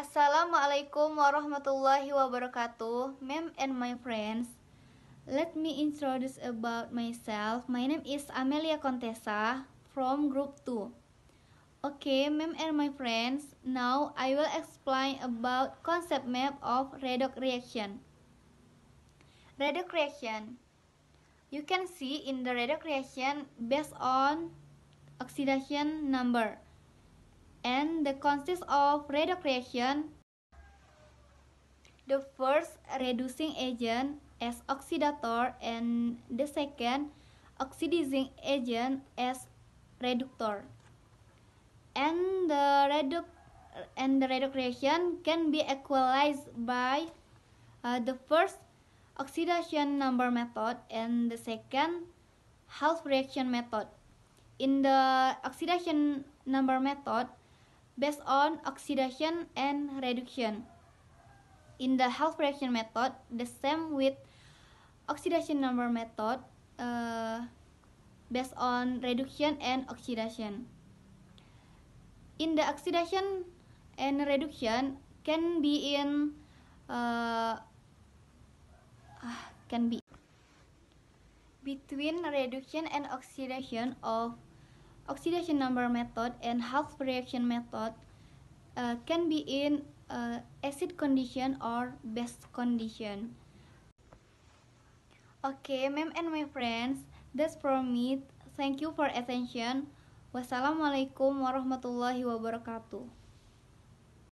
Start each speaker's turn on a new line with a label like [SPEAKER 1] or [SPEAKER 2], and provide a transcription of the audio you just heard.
[SPEAKER 1] Assalamualaikum warahmatullahi wabarakatuh, ma'am and my friends. Let me introduce about myself. My name is Amelia Contessa from group 2. Okay, ma'am and my friends, now I will explain about concept map of redox reaction. Redox reaction. You can see in the redox reaction based on oxidation number. and they consist of reduction. The first reducing agent as oxidator and the second oxidizing agent as reductor. And the reduc and the reduction can be equalized by uh, the first oxidation number method and the second half reaction method. In the oxidation number method, based on oxidation and reduction. In the half reaction method, the same with oxidation number method uh, based on reduction and oxidation. In the oxidation and reduction can be in uh, ah, can be between reduction and oxidation of oxidation number method and half reaction method uh, can be in uh, acid condition or base condition. Okay, ma'am and my friends, that's from me. Thank you for attention. Wassalamualaikum warahmatullahi wabarakatuh.